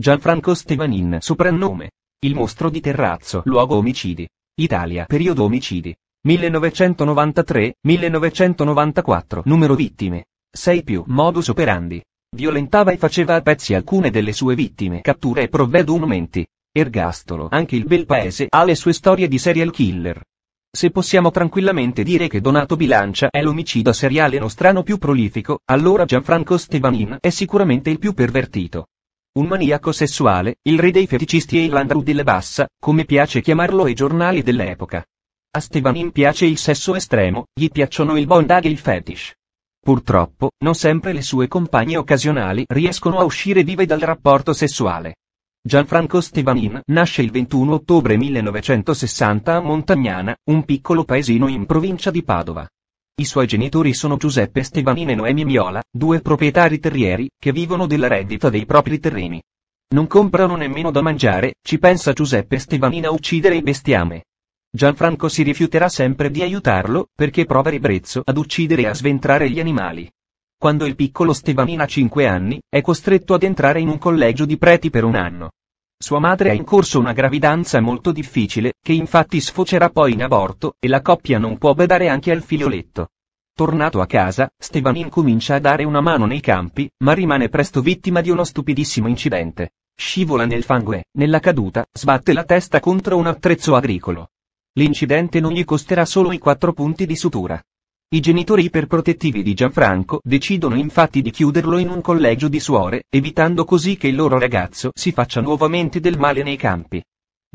Gianfranco Stevanin, soprannome. Il mostro di Terrazzo, luogo omicidi. Italia, periodo omicidi. 1993-1994, numero vittime. 6 più, modus operandi. Violentava e faceva a pezzi alcune delle sue vittime, Cattura e provvedumenti. Ergastolo, anche il bel paese ha le sue storie di serial killer. Se possiamo tranquillamente dire che Donato Bilancia è l'omicida seriale nostrano più prolifico, allora Gianfranco Stevanin è sicuramente il più pervertito. Un maniaco sessuale, il re dei feticisti e il Landau della Bassa, come piace chiamarlo ai giornali dell'epoca. A Stevanin piace il sesso estremo, gli piacciono il bondage e il fetish. Purtroppo, non sempre le sue compagne occasionali riescono a uscire vive dal rapporto sessuale. Gianfranco Stevanin nasce il 21 ottobre 1960 a Montagnana, un piccolo paesino in provincia di Padova. I suoi genitori sono Giuseppe Stevanini e Noemi Miola, due proprietari terrieri, che vivono della reddita dei propri terreni. Non comprano nemmeno da mangiare, ci pensa Giuseppe Stevanini a uccidere i bestiame. Gianfranco si rifiuterà sempre di aiutarlo, perché prova ribrezzo ad uccidere e a sventrare gli animali. Quando il piccolo Stevanini ha 5 anni, è costretto ad entrare in un collegio di preti per un anno. Sua madre ha in corso una gravidanza molto difficile, che infatti sfocerà poi in aborto, e la coppia non può badare anche al figlioletto. Tornato a casa, Stevanin incomincia a dare una mano nei campi, ma rimane presto vittima di uno stupidissimo incidente. Scivola nel fango e, nella caduta, sbatte la testa contro un attrezzo agricolo. L'incidente non gli costerà solo i quattro punti di sutura. I genitori iperprotettivi di Gianfranco decidono infatti di chiuderlo in un collegio di suore, evitando così che il loro ragazzo si faccia nuovamente del male nei campi.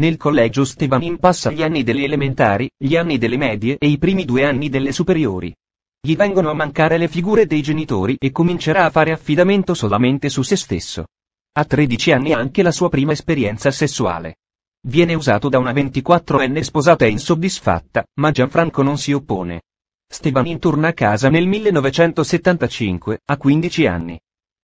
Nel collegio Stevanin passa gli anni delle elementari, gli anni delle medie e i primi due anni delle superiori. Gli vengono a mancare le figure dei genitori e comincerà a fare affidamento solamente su se stesso. A 13 anni anche la sua prima esperienza sessuale. Viene usato da una 24enne sposata e insoddisfatta, ma Gianfranco non si oppone. Stevanin torna a casa nel 1975, a 15 anni.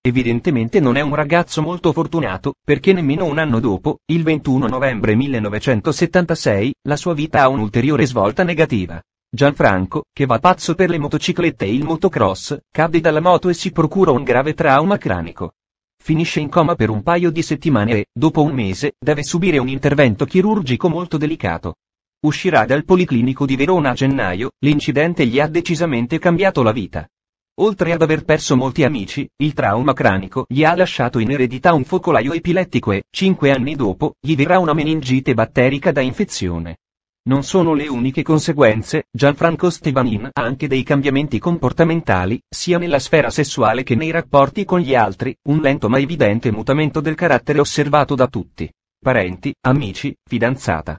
Evidentemente non è un ragazzo molto fortunato, perché nemmeno un anno dopo, il 21 novembre 1976, la sua vita ha un'ulteriore svolta negativa. Gianfranco, che va pazzo per le motociclette e il motocross, cade dalla moto e si procura un grave trauma cranico. Finisce in coma per un paio di settimane e, dopo un mese, deve subire un intervento chirurgico molto delicato. Uscirà dal Policlinico di Verona a gennaio, l'incidente gli ha decisamente cambiato la vita. Oltre ad aver perso molti amici, il trauma cranico gli ha lasciato in eredità un focolaio epilettico e, cinque anni dopo, gli verrà una meningite batterica da infezione. Non sono le uniche conseguenze, Gianfranco Stevanin ha anche dei cambiamenti comportamentali, sia nella sfera sessuale che nei rapporti con gli altri, un lento ma evidente mutamento del carattere osservato da tutti. Parenti, amici, fidanzata.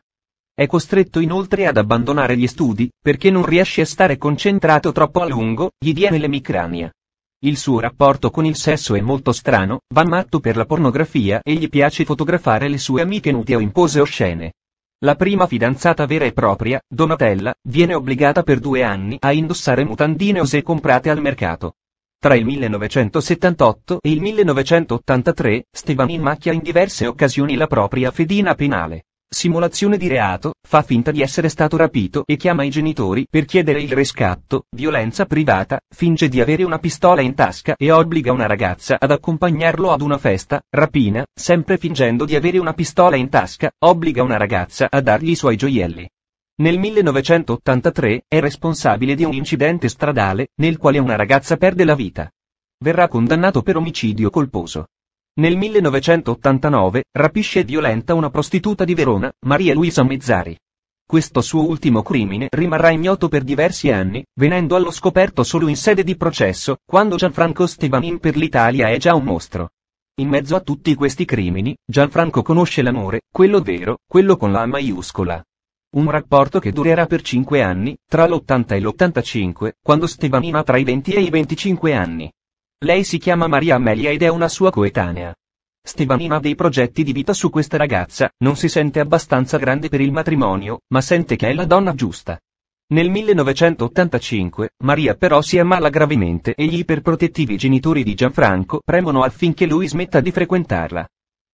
È costretto inoltre ad abbandonare gli studi, perché non riesce a stare concentrato troppo a lungo, gli viene l'emicrania. Il suo rapporto con il sesso è molto strano, va matto per la pornografia e gli piace fotografare le sue amiche nude o in pose oscene. La prima fidanzata vera e propria, Donatella, viene obbligata per due anni a indossare mutandine ose comprate al mercato. Tra il 1978 e il 1983, Stevanin macchia in diverse occasioni la propria fedina penale simulazione di reato, fa finta di essere stato rapito e chiama i genitori per chiedere il riscatto, violenza privata, finge di avere una pistola in tasca e obbliga una ragazza ad accompagnarlo ad una festa, rapina, sempre fingendo di avere una pistola in tasca, obbliga una ragazza a dargli i suoi gioielli. Nel 1983 è responsabile di un incidente stradale, nel quale una ragazza perde la vita. Verrà condannato per omicidio colposo. Nel 1989 rapisce e violenta una prostituta di Verona, Maria Luisa Mezzari. Questo suo ultimo crimine rimarrà ignoto per diversi anni, venendo allo scoperto solo in sede di processo, quando Gianfranco Stevanin per l'Italia è già un mostro. In mezzo a tutti questi crimini, Gianfranco conosce l'amore, quello vero, quello con la A maiuscola. Un rapporto che durerà per 5 anni, tra l'80 e l'85, quando Stevanin ha tra i 20 e i 25 anni. Lei si chiama Maria Amelia ed è una sua coetanea. Stevanina ha dei progetti di vita su questa ragazza, non si sente abbastanza grande per il matrimonio, ma sente che è la donna giusta. Nel 1985, Maria però si ammala gravemente e gli iperprotettivi genitori di Gianfranco premono affinché lui smetta di frequentarla.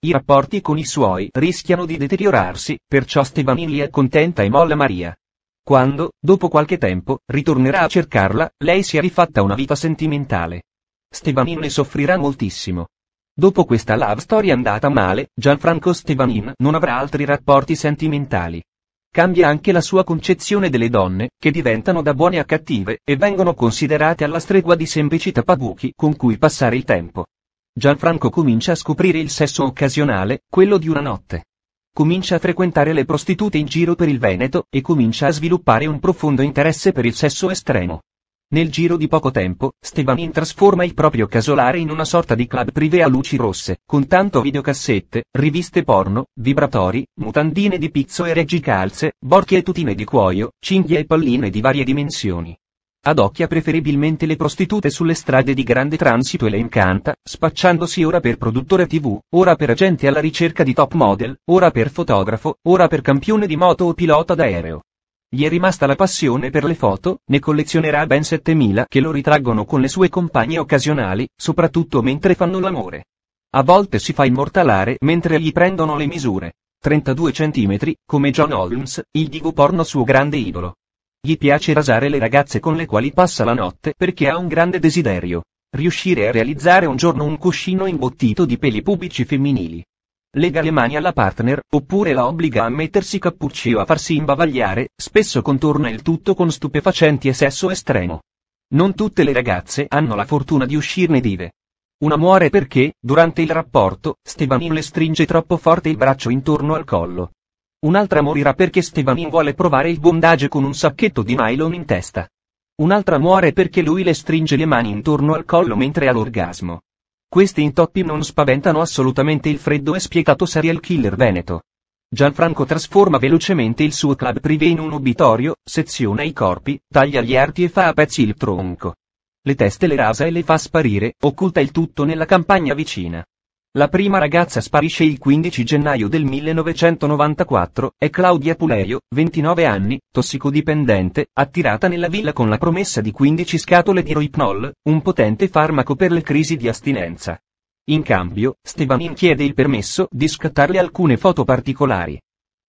I rapporti con i suoi rischiano di deteriorarsi, perciò Stevanin li accontenta e molla Maria. Quando, dopo qualche tempo, ritornerà a cercarla, lei si è rifatta una vita sentimentale. Stevanin ne soffrirà moltissimo. Dopo questa love story andata male, Gianfranco Stevanin non avrà altri rapporti sentimentali. Cambia anche la sua concezione delle donne, che diventano da buone a cattive, e vengono considerate alla stregua di semplici tapabuchi con cui passare il tempo. Gianfranco comincia a scoprire il sesso occasionale, quello di una notte. Comincia a frequentare le prostitute in giro per il Veneto, e comincia a sviluppare un profondo interesse per il sesso estremo. Nel giro di poco tempo, Stevanin trasforma il proprio casolare in una sorta di club privé a luci rosse, con tanto videocassette, riviste porno, vibratori, mutandine di pizzo e reggicalze, borchie e tutine di cuoio, cinghie e palline di varie dimensioni. Adocchia preferibilmente le prostitute sulle strade di grande transito e le incanta, spacciandosi ora per produttore tv, ora per agente alla ricerca di top model, ora per fotografo, ora per campione di moto o pilota d'aereo. Gli è rimasta la passione per le foto, ne collezionerà ben 7000 che lo ritraggono con le sue compagne occasionali, soprattutto mentre fanno l'amore. A volte si fa immortalare mentre gli prendono le misure. 32 cm, come John Holmes, il divo porno suo grande idolo. Gli piace rasare le ragazze con le quali passa la notte perché ha un grande desiderio. Riuscire a realizzare un giorno un cuscino imbottito di peli pubici femminili lega le mani alla partner, oppure la obbliga a mettersi cappucci o a farsi imbavagliare, spesso contorna il tutto con stupefacenti e sesso estremo. Non tutte le ragazze hanno la fortuna di uscirne vive. Una muore perché, durante il rapporto, Stevanin le stringe troppo forte il braccio intorno al collo. Un'altra morirà perché Stevanin vuole provare il bondage con un sacchetto di nylon in testa. Un'altra muore perché lui le stringe le mani intorno al collo mentre ha l'orgasmo. Questi intoppi non spaventano assolutamente il freddo e spietato serial killer veneto. Gianfranco trasforma velocemente il suo club privé in un obitorio, seziona i corpi, taglia gli arti e fa a pezzi il tronco. Le teste le rasa e le fa sparire, occulta il tutto nella campagna vicina. La prima ragazza sparisce il 15 gennaio del 1994, è Claudia Puleio, 29 anni, tossicodipendente, attirata nella villa con la promessa di 15 scatole di Roipnol, un potente farmaco per le crisi di astinenza. In cambio, Stevanin chiede il permesso di scattarle alcune foto particolari.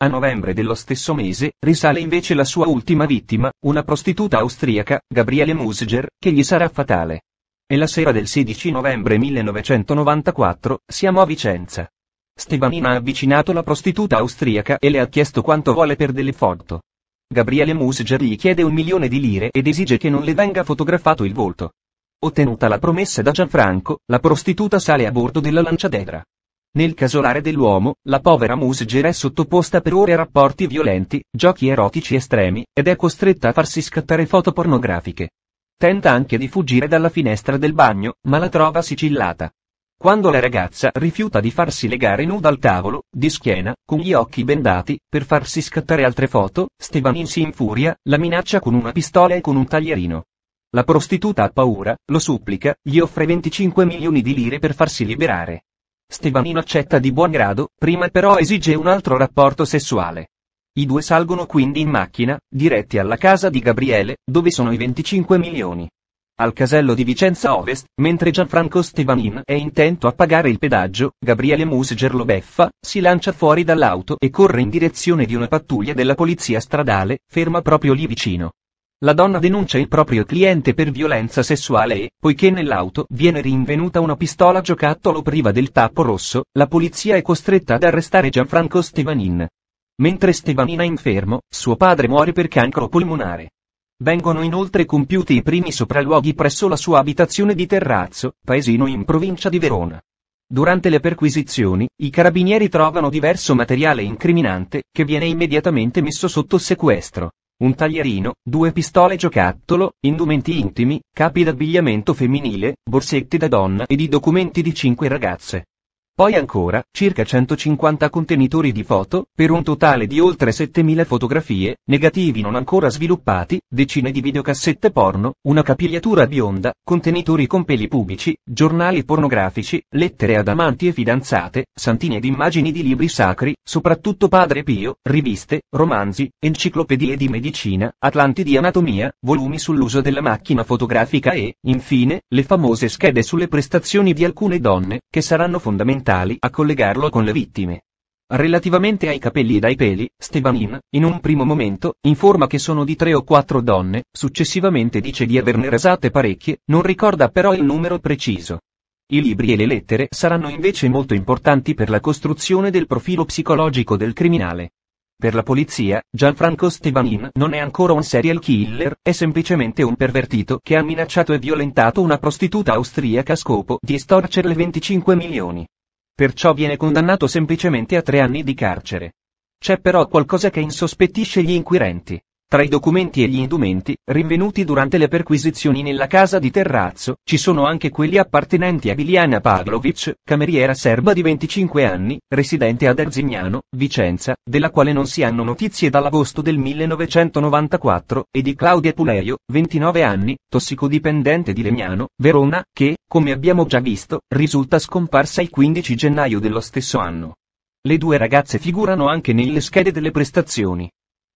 A novembre dello stesso mese, risale invece la sua ultima vittima, una prostituta austriaca, Gabriele Musiger, che gli sarà fatale. E la sera del 16 novembre 1994, siamo a Vicenza. Stevanina ha avvicinato la prostituta austriaca e le ha chiesto quanto vuole per delle foto. Gabriele Musger gli chiede un milione di lire ed esige che non le venga fotografato il volto. Ottenuta la promessa da Gianfranco, la prostituta sale a bordo della lanciadedra. Nel casolare dell'uomo, la povera Musger è sottoposta per ore a rapporti violenti, giochi erotici estremi, ed è costretta a farsi scattare foto pornografiche. Tenta anche di fuggire dalla finestra del bagno, ma la trova sigillata. Quando la ragazza rifiuta di farsi legare nuda al tavolo, di schiena, con gli occhi bendati, per farsi scattare altre foto, Stevanin si infuria, la minaccia con una pistola e con un taglierino. La prostituta ha paura, lo supplica, gli offre 25 milioni di lire per farsi liberare. Stevanin accetta di buon grado, prima però esige un altro rapporto sessuale. I due salgono quindi in macchina, diretti alla casa di Gabriele, dove sono i 25 milioni. Al casello di Vicenza Ovest, mentre Gianfranco Stevanin è intento a pagare il pedaggio, Gabriele Musger lo beffa, si lancia fuori dall'auto e corre in direzione di una pattuglia della polizia stradale, ferma proprio lì vicino. La donna denuncia il proprio cliente per violenza sessuale e, poiché nell'auto viene rinvenuta una pistola giocattolo priva del tappo rosso, la polizia è costretta ad arrestare Gianfranco Stevanin. Mentre Stevanina è infermo, suo padre muore per cancro polmonare. Vengono inoltre compiuti i primi sopralluoghi presso la sua abitazione di Terrazzo, paesino in provincia di Verona. Durante le perquisizioni, i carabinieri trovano diverso materiale incriminante, che viene immediatamente messo sotto sequestro. Un taglierino, due pistole giocattolo, indumenti intimi, capi d'abbigliamento femminile, borsetti da donna ed i documenti di cinque ragazze. Poi ancora, circa 150 contenitori di foto, per un totale di oltre 7000 fotografie, negativi non ancora sviluppati, decine di videocassette porno, una capigliatura bionda, contenitori con peli pubici, giornali pornografici, lettere ad amanti e fidanzate, santini ed immagini di libri sacri, soprattutto Padre Pio, riviste, romanzi, enciclopedie di medicina, atlanti di anatomia, volumi sull'uso della macchina fotografica e, infine, le famose schede sulle prestazioni di alcune donne, che saranno fondamentali tali a collegarlo con le vittime. Relativamente ai capelli e ai peli, Stebanin, in un primo momento, informa che sono di tre o quattro donne, successivamente dice di averne rasate parecchie, non ricorda però il numero preciso. I libri e le lettere saranno invece molto importanti per la costruzione del profilo psicologico del criminale. Per la polizia, Gianfranco Stevanin non è ancora un serial killer, è semplicemente un pervertito che ha minacciato e violentato una prostituta austriaca a scopo di estorcerle 25 milioni perciò viene condannato semplicemente a tre anni di carcere. C'è però qualcosa che insospettisce gli inquirenti. Tra i documenti e gli indumenti, rinvenuti durante le perquisizioni nella casa di Terrazzo, ci sono anche quelli appartenenti a Biliana Pavlovic, cameriera serba di 25 anni, residente ad Erzignano, Vicenza, della quale non si hanno notizie dall'agosto del 1994, e di Claudia Puleio, 29 anni, tossicodipendente di Legnano, Verona, che, come abbiamo già visto, risulta scomparsa il 15 gennaio dello stesso anno. Le due ragazze figurano anche nelle schede delle prestazioni.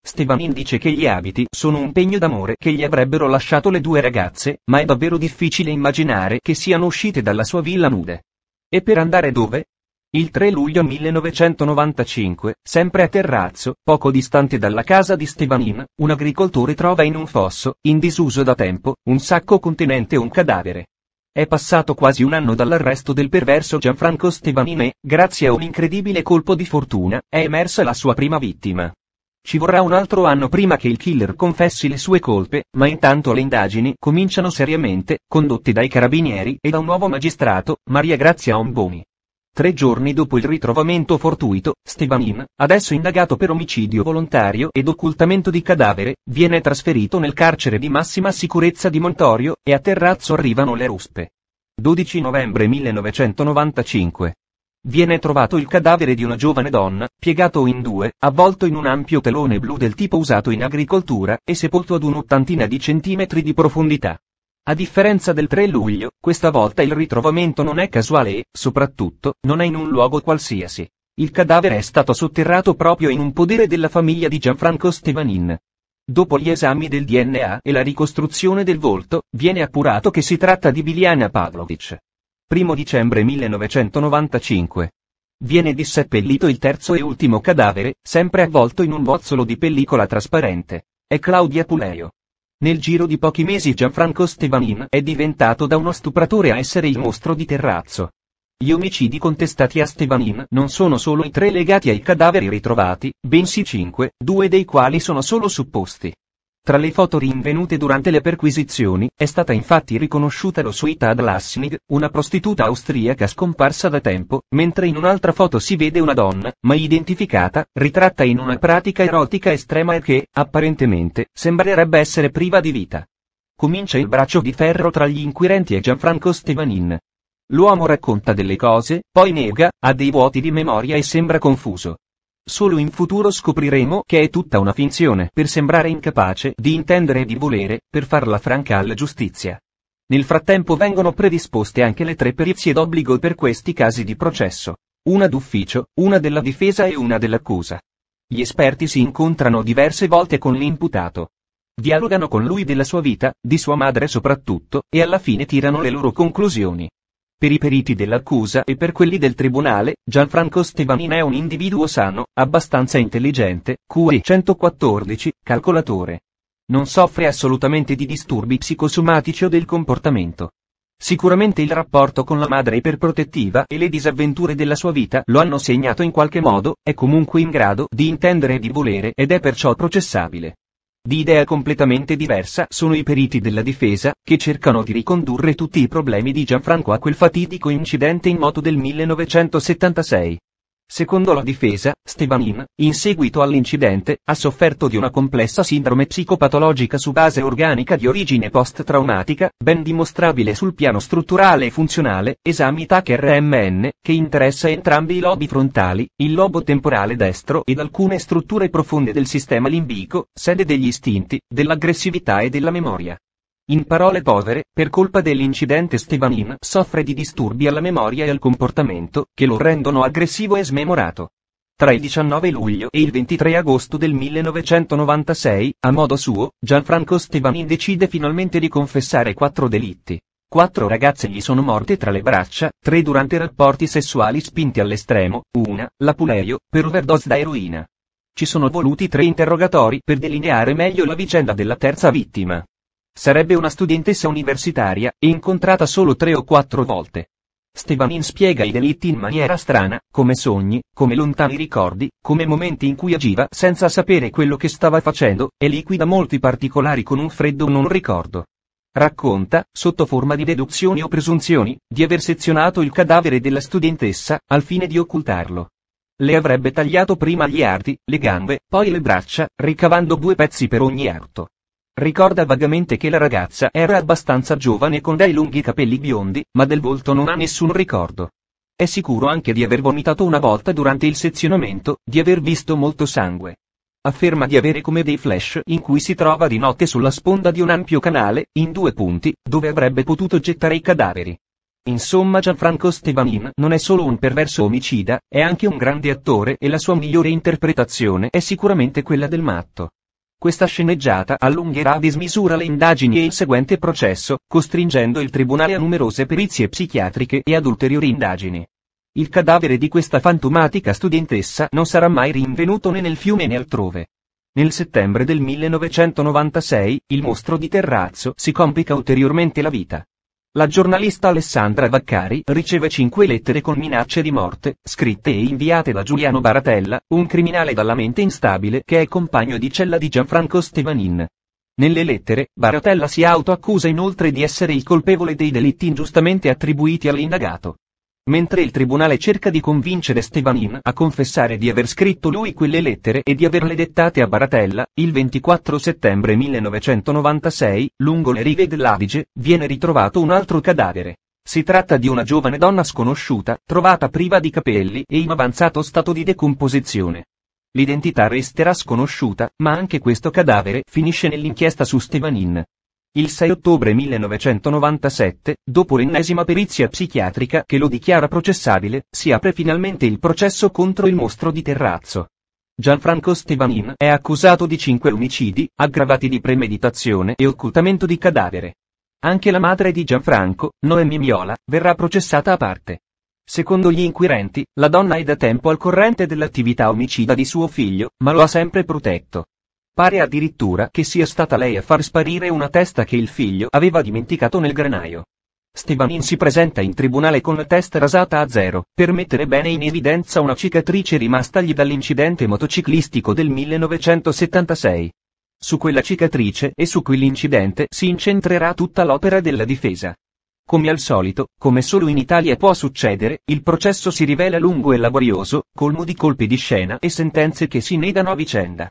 Stevanin dice che gli abiti sono un pegno d'amore che gli avrebbero lasciato le due ragazze, ma è davvero difficile immaginare che siano uscite dalla sua villa nude. E per andare dove? Il 3 luglio 1995, sempre a Terrazzo, poco distante dalla casa di Stevanin, un agricoltore trova in un fosso, in disuso da tempo, un sacco contenente un cadavere. È passato quasi un anno dall'arresto del perverso Gianfranco Stevanin e, grazie a un incredibile colpo di fortuna, è emersa la sua prima vittima. Ci vorrà un altro anno prima che il killer confessi le sue colpe, ma intanto le indagini cominciano seriamente, condotte dai carabinieri e da un nuovo magistrato, Maria Grazia Omboni. Tre giorni dopo il ritrovamento fortuito, Stevanin, adesso indagato per omicidio volontario ed occultamento di cadavere, viene trasferito nel carcere di massima sicurezza di Montorio, e a Terrazzo arrivano le ruspe. 12 novembre 1995 Viene trovato il cadavere di una giovane donna, piegato in due, avvolto in un ampio telone blu del tipo usato in agricoltura, e sepolto ad un'ottantina di centimetri di profondità. A differenza del 3 luglio, questa volta il ritrovamento non è casuale e, soprattutto, non è in un luogo qualsiasi. Il cadavere è stato sotterrato proprio in un podere della famiglia di Gianfranco Stevanin. Dopo gli esami del DNA e la ricostruzione del volto, viene appurato che si tratta di Biliana Pavlovic. 1 dicembre 1995. Viene disseppellito il terzo e ultimo cadavere, sempre avvolto in un bozzolo di pellicola trasparente. È Claudia Puleio. Nel giro di pochi mesi Gianfranco Stevanin è diventato da uno stupratore a essere il mostro di terrazzo. Gli omicidi contestati a Stevanin non sono solo i tre legati ai cadaveri ritrovati, bensì cinque, due dei quali sono solo supposti. Tra le foto rinvenute durante le perquisizioni, è stata infatti riconosciuta l'Osuita ad Lassnig, una prostituta austriaca scomparsa da tempo, mentre in un'altra foto si vede una donna, mai identificata, ritratta in una pratica erotica estrema e che, apparentemente, sembrerebbe essere priva di vita. Comincia il braccio di ferro tra gli inquirenti e Gianfranco Stevanin. L'uomo racconta delle cose, poi nega, ha dei vuoti di memoria e sembra confuso. Solo in futuro scopriremo che è tutta una finzione per sembrare incapace di intendere e di volere, per farla franca alla giustizia. Nel frattempo vengono predisposte anche le tre perizie d'obbligo per questi casi di processo. Una d'ufficio, una della difesa e una dell'accusa. Gli esperti si incontrano diverse volte con l'imputato. Dialogano con lui della sua vita, di sua madre soprattutto, e alla fine tirano le loro conclusioni per i periti dell'accusa e per quelli del tribunale, Gianfranco Stevanin è un individuo sano, abbastanza intelligente, QE 114, calcolatore. Non soffre assolutamente di disturbi psicosomatici o del comportamento. Sicuramente il rapporto con la madre iperprotettiva e le disavventure della sua vita lo hanno segnato in qualche modo, è comunque in grado di intendere e di volere ed è perciò processabile. Di idea completamente diversa sono i periti della difesa, che cercano di ricondurre tutti i problemi di Gianfranco a quel fatidico incidente in moto del 1976. Secondo la difesa, Stevanin, in seguito all'incidente, ha sofferto di una complessa sindrome psicopatologica su base organica di origine post-traumatica, ben dimostrabile sul piano strutturale e funzionale, esami TAC-RMN, che interessa entrambi i lobi frontali, il lobo temporale destro ed alcune strutture profonde del sistema limbico, sede degli istinti, dell'aggressività e della memoria. In parole povere, per colpa dell'incidente Stevanin soffre di disturbi alla memoria e al comportamento, che lo rendono aggressivo e smemorato. Tra il 19 luglio e il 23 agosto del 1996, a modo suo, Gianfranco Stevanin decide finalmente di confessare quattro delitti. Quattro ragazze gli sono morte tra le braccia, tre durante rapporti sessuali spinti all'estremo, una, la Puleio, per overdose da eroina. Ci sono voluti tre interrogatori per delineare meglio la vicenda della terza vittima. Sarebbe una studentessa universitaria, incontrata solo tre o quattro volte. Stevanin spiega i delitti in maniera strana, come sogni, come lontani ricordi, come momenti in cui agiva senza sapere quello che stava facendo, e liquida molti particolari con un freddo non ricordo. Racconta, sotto forma di deduzioni o presunzioni, di aver sezionato il cadavere della studentessa, al fine di occultarlo. Le avrebbe tagliato prima gli arti, le gambe, poi le braccia, ricavando due pezzi per ogni arto. Ricorda vagamente che la ragazza era abbastanza giovane con dei lunghi capelli biondi, ma del volto non ha nessun ricordo. È sicuro anche di aver vomitato una volta durante il sezionamento, di aver visto molto sangue. Afferma di avere come dei flash in cui si trova di notte sulla sponda di un ampio canale, in due punti, dove avrebbe potuto gettare i cadaveri. Insomma Gianfranco Stevanin non è solo un perverso omicida, è anche un grande attore e la sua migliore interpretazione è sicuramente quella del matto. Questa sceneggiata allungherà a dismisura le indagini e il seguente processo, costringendo il tribunale a numerose perizie psichiatriche e ad ulteriori indagini. Il cadavere di questa fantomatica studentessa non sarà mai rinvenuto né nel fiume né altrove. Nel settembre del 1996, il mostro di Terrazzo si complica ulteriormente la vita. La giornalista Alessandra Vaccari riceve cinque lettere con minacce di morte, scritte e inviate da Giuliano Baratella, un criminale dalla mente instabile che è compagno di cella di Gianfranco Stevanin. Nelle lettere, Baratella si autoaccusa inoltre di essere il colpevole dei delitti ingiustamente attribuiti all'indagato. Mentre il tribunale cerca di convincere Stevanin a confessare di aver scritto lui quelle lettere e di averle dettate a Baratella, il 24 settembre 1996, lungo le rive dell'Adige, viene ritrovato un altro cadavere. Si tratta di una giovane donna sconosciuta, trovata priva di capelli e in avanzato stato di decomposizione. L'identità resterà sconosciuta, ma anche questo cadavere finisce nell'inchiesta su Stevanin. Il 6 ottobre 1997, dopo l'ennesima perizia psichiatrica che lo dichiara processabile, si apre finalmente il processo contro il mostro di Terrazzo. Gianfranco Stevanin è accusato di cinque omicidi, aggravati di premeditazione e occultamento di cadavere. Anche la madre di Gianfranco, Noemi Miola, verrà processata a parte. Secondo gli inquirenti, la donna è da tempo al corrente dell'attività omicida di suo figlio, ma lo ha sempre protetto. Pare addirittura che sia stata lei a far sparire una testa che il figlio aveva dimenticato nel granaio. Stevanin si presenta in tribunale con la testa rasata a zero, per mettere bene in evidenza una cicatrice rimastagli dall'incidente motociclistico del 1976. Su quella cicatrice e su quell'incidente si incentrerà tutta l'opera della difesa. Come al solito, come solo in Italia può succedere, il processo si rivela lungo e laborioso, colmo di colpi di scena e sentenze che si negano a vicenda.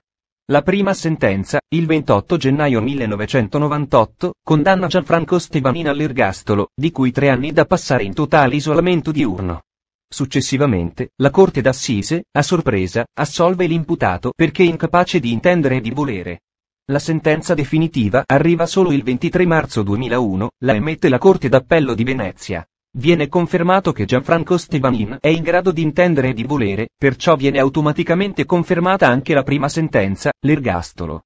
La prima sentenza, il 28 gennaio 1998, condanna Gianfranco Stevanin all'ergastolo, di cui tre anni da passare in totale isolamento diurno. Successivamente, la Corte d'Assise, a sorpresa, assolve l'imputato perché incapace di intendere e di volere. La sentenza definitiva arriva solo il 23 marzo 2001, la emette la Corte d'Appello di Venezia. Viene confermato che Gianfranco Stebanin è in grado di intendere e di volere, perciò viene automaticamente confermata anche la prima sentenza, l'ergastolo.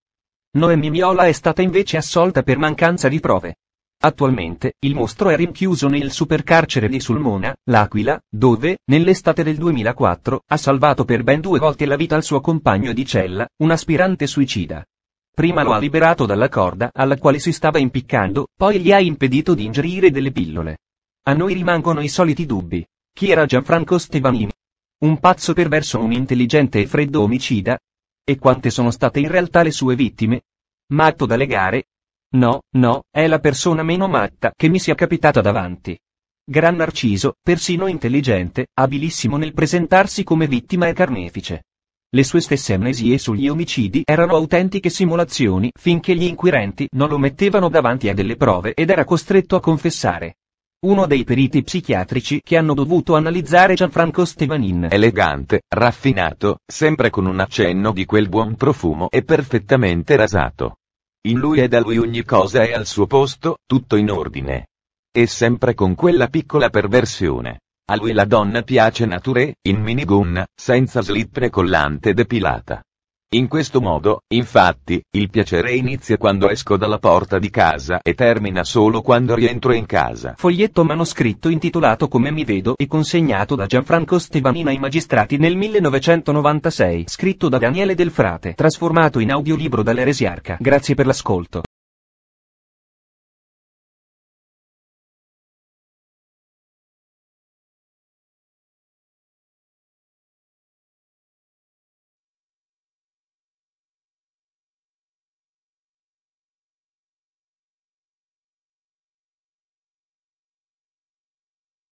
Noemi Miola è stata invece assolta per mancanza di prove. Attualmente, il mostro è rinchiuso nel supercarcere di Sulmona, L'Aquila, dove, nell'estate del 2004, ha salvato per ben due volte la vita al suo compagno di cella, un aspirante suicida. Prima lo ha liberato dalla corda alla quale si stava impiccando, poi gli ha impedito di ingerire delle pillole. A noi rimangono i soliti dubbi. Chi era Gianfranco Stevanini? Un pazzo perverso, un intelligente e freddo omicida? E quante sono state in realtà le sue vittime? Matto da legare? No, no, è la persona meno matta che mi sia capitata davanti. Gran narciso, persino intelligente, abilissimo nel presentarsi come vittima e carnefice. Le sue stesse amnesie sugli omicidi erano autentiche simulazioni finché gli inquirenti non lo mettevano davanti a delle prove ed era costretto a confessare. Uno dei periti psichiatrici che hanno dovuto analizzare Gianfranco Stevanin. Elegante, raffinato, sempre con un accenno di quel buon profumo e perfettamente rasato. In lui e da lui ogni cosa è al suo posto, tutto in ordine. E sempre con quella piccola perversione. A lui la donna piace nature, in minigun, senza slip né collante depilata. In questo modo, infatti, il piacere inizia quando esco dalla porta di casa e termina solo quando rientro in casa. Foglietto manoscritto intitolato Come mi vedo e consegnato da Gianfranco Stevanina ai magistrati nel 1996, scritto da Daniele Del Frate, trasformato in audiolibro dall'Eresiarca. Grazie per l'ascolto.